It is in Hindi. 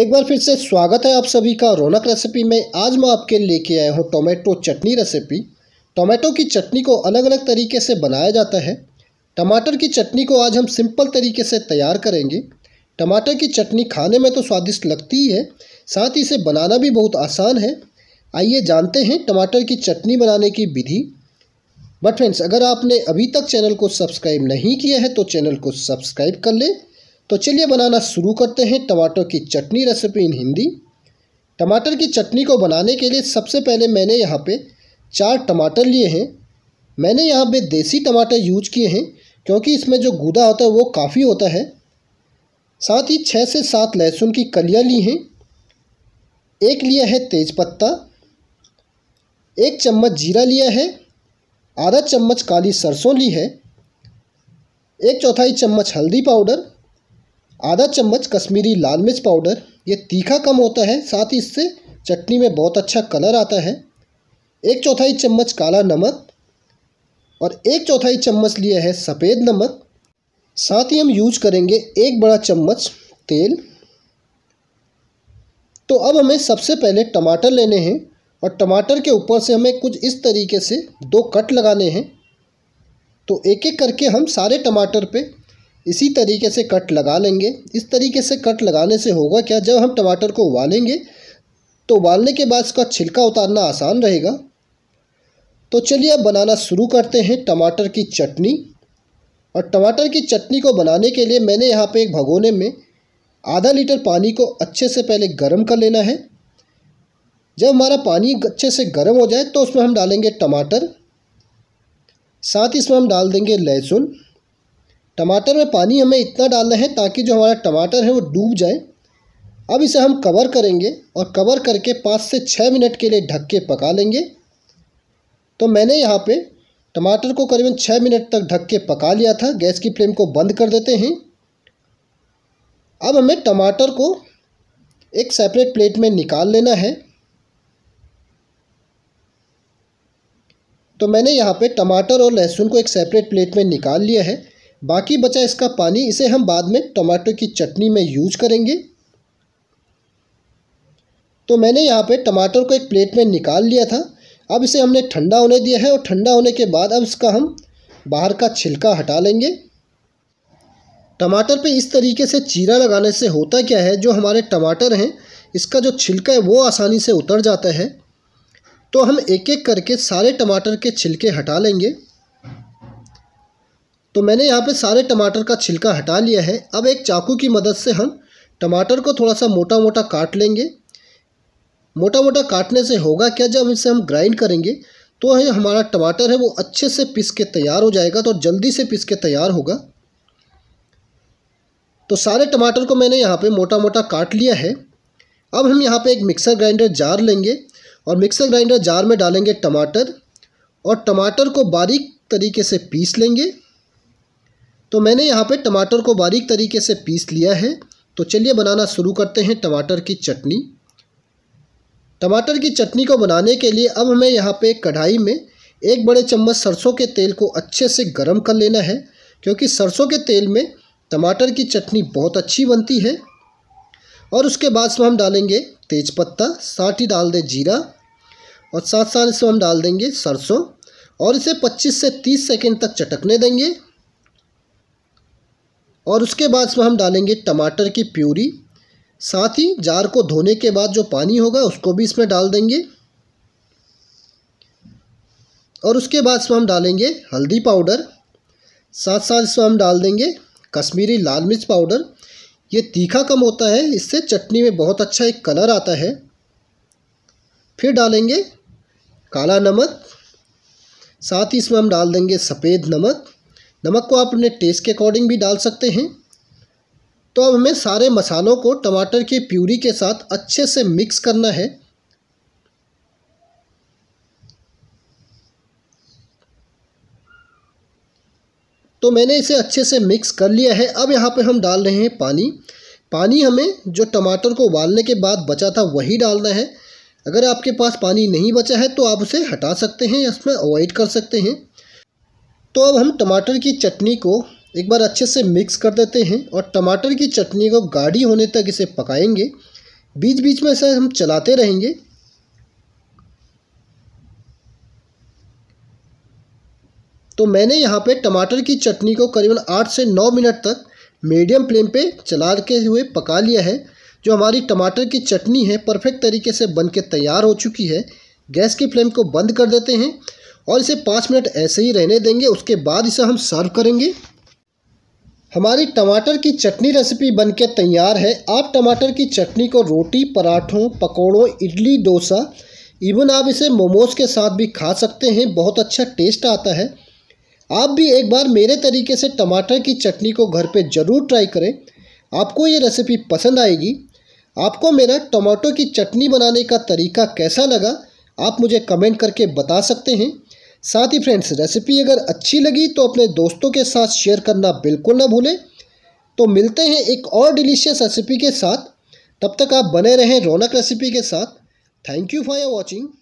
एक बार फिर से स्वागत है आप सभी का रौनक रेसिपी में आज मैं आपके लेके आया हूँ टोमेटो चटनी रेसिपी टोमेटो की चटनी को अलग अलग तरीके से बनाया जाता है टमाटर की चटनी को आज हम सिंपल तरीके से तैयार करेंगे टमाटर की चटनी खाने में तो स्वादिष्ट लगती ही है साथ ही इसे बनाना भी बहुत आसान है आइए जानते हैं टमाटर की चटनी बनाने की विधि बट फ्रेंड्स अगर आपने अभी तक चैनल को सब्सक्राइब नहीं किया है तो चैनल को सब्सक्राइब कर लें तो चलिए बनाना शुरू करते हैं टमाटर की चटनी रेसिपी इन हिंदी टमाटर की चटनी को बनाने के लिए सबसे पहले मैंने यहाँ पे चार टमाटर लिए हैं मैंने यहाँ पे देसी टमाटर यूज किए हैं क्योंकि इसमें जो गूदा होता है वो काफ़ी होता है साथ ही छः से सात लहसुन की कलियाँ ली हैं एक लिया है तेज़पत्ता एक चम्मच जीरा लिया है आधा चम्मच काली सरसों ली है एक चौथाई चम्मच हल्दी पाउडर आधा चम्मच कश्मीरी लाल मिर्च पाउडर ये तीखा कम होता है साथ ही इससे चटनी में बहुत अच्छा कलर आता है एक चौथाई चम्मच काला नमक और एक चौथाई चम्मच लिया है सफ़ेद नमक साथ ही हम यूज करेंगे एक बड़ा चम्मच तेल तो अब हमें सबसे पहले टमाटर लेने हैं और टमाटर के ऊपर से हमें कुछ इस तरीके से दो कट लगाने हैं तो एक एक करके हम सारे टमाटर पे इसी तरीके से कट लगा लेंगे इस तरीके से कट लगाने से होगा क्या जब हम टमाटर को उबालेंगे तो उबालने के बाद इसका छिलका उतारना आसान रहेगा तो चलिए अब बनाना शुरू करते हैं टमाटर की चटनी और टमाटर की चटनी को बनाने के लिए मैंने यहाँ पे एक भगोने में आधा लीटर पानी को अच्छे से पहले गर्म कर लेना है जब हमारा पानी अच्छे से गर्म हो जाए तो उसमें हम डालेंगे टमाटर साथ ही इसमें हम डाल देंगे लहसुन टमाटर में पानी हमें इतना डालना है ताकि जो हमारा टमाटर है वो डूब जाए अब इसे हम कवर करेंगे और कवर करके पाँच से छः मिनट के लिए ढक के पका लेंगे तो मैंने यहाँ पे टमाटर को करीबन छः मिनट तक ढक के पका लिया था गैस की फ्लेम को बंद कर देते हैं अब हमें टमाटर को एक सेपरेट प्लेट में निकाल लेना है तो मैंने यहाँ पे टमाटर और लहसुन को एक सेपरेट प्लेट में निकाल लिया है बाकी बचा इसका पानी इसे हम बाद में टमाटो की चटनी में यूज करेंगे तो मैंने यहाँ पे टमाटर को एक प्लेट में निकाल लिया था अब इसे हमने ठंडा होने दिया है और ठंडा होने के बाद अब इसका हम बाहर का छिलका हटा लेंगे टमाटर पे इस तरीके से चीरा लगाने से होता क्या है जो हमारे टमाटर हैं इसका जो छिलका है वो आसानी से उतर जाता है तो हम एक एक करके सारे टमाटर के छिलके हटा लेंगे तो मैंने यहाँ पे सारे टमाटर का छिलका हटा लिया है अब एक चाकू की मदद से हम टमाटर को थोड़ा सा मोटा मोटा काट लेंगे मोटा मोटा काटने से होगा क्या जब इसे हम ग्राइंड करेंगे तो ये हमारा टमाटर है वो अच्छे से पिस के तैयार हो जाएगा तो जल्दी से पिस के तैयार होगा तो सारे टमाटर को मैंने यहाँ पे मोटा मोटा काट लिया है अब हम यहाँ पे एक मिक्सर ग्राइंडर जार लेंगे और मिक्सर ग्राइंडर जार में डालेंगे टमाटर और टमाटर को बारीक तरीके से पीस लेंगे तो मैंने यहाँ पे टमाटर को बारीक तरीके से पीस लिया है तो चलिए बनाना शुरू करते हैं टमाटर की चटनी टमाटर की चटनी को बनाने के लिए अब हमें यहाँ पे कढ़ाई में एक बड़े चम्मच सरसों के तेल को अच्छे से गर्म कर लेना है क्योंकि सरसों के तेल में टमाटर की चटनी बहुत अच्छी बनती है और उसके बाद इसमें हम डालेंगे तेज़पत्ता साथ ही डाल दें जीरा और साथ साथ इसमें हम डाल देंगे सरसों और इसे 25 से 30 सेकंड तक चटकने देंगे और उसके बाद इसमें हम डालेंगे टमाटर की प्यूरी साथ ही जार को धोने के बाद जो पानी होगा उसको भी इसमें डाल देंगे और उसके बाद इसमें हम डालेंगे हल्दी पाउडर साथ साथ इसमें हम डाल देंगे कश्मीरी लाल मिर्च पाउडर ये तीखा कम होता है इससे चटनी में बहुत अच्छा एक कलर आता है फिर डालेंगे काला नमक साथ ही इसमें हम डाल देंगे सफ़ेद नमक नमक को आप अपने टेस्ट के अकॉर्डिंग भी डाल सकते हैं तो अब हमें सारे मसालों को टमाटर की प्यूरी के साथ अच्छे से मिक्स करना है तो मैंने इसे अच्छे से मिक्स कर लिया है अब यहाँ पे हम डाल रहे हैं पानी पानी हमें जो टमाटर को उबालने के बाद बचा था वही डालना है अगर आपके पास पानी नहीं बचा है तो आप उसे हटा सकते हैं या उसमें अवॉइड कर सकते हैं तो अब हम टमाटर की चटनी को एक बार अच्छे से मिक्स कर देते हैं और टमाटर की चटनी को गाढ़ी होने तक इसे पकाएंगे बीच बीच में इसे हम चलाते रहेंगे तो मैंने यहाँ पे टमाटर की चटनी को करीबन आठ से नौ मिनट तक मीडियम फ्लेम पे चला के हुए पका लिया है जो हमारी टमाटर की चटनी है परफेक्ट तरीके से बन के तैयार हो चुकी है गैस की फ्लेम को बंद कर देते हैं और इसे पाँच मिनट ऐसे ही रहने देंगे उसके बाद इसे हम सर्व करेंगे हमारी टमाटर की चटनी रेसिपी बनके तैयार है आप टमाटर की चटनी को रोटी पराठों पकौड़ों इडली डोसा इवन आप इसे मोमोज़ के साथ भी खा सकते हैं बहुत अच्छा टेस्ट आता है आप भी एक बार मेरे तरीके से टमाटर की चटनी को घर पे ज़रूर ट्राई करें आपको ये रेसिपी पसंद आएगी आपको मेरा टमाटो की चटनी बनाने का तरीका कैसा लगा आप मुझे कमेंट करके बता सकते हैं साथ ही फ्रेंड्स रेसिपी अगर अच्छी लगी तो अपने दोस्तों के साथ शेयर करना बिल्कुल ना भूलें तो मिलते हैं एक और डिलीशियस रेसिपी के साथ तब तक आप बने रहें रौनक रेसिपी के साथ thank you for your watching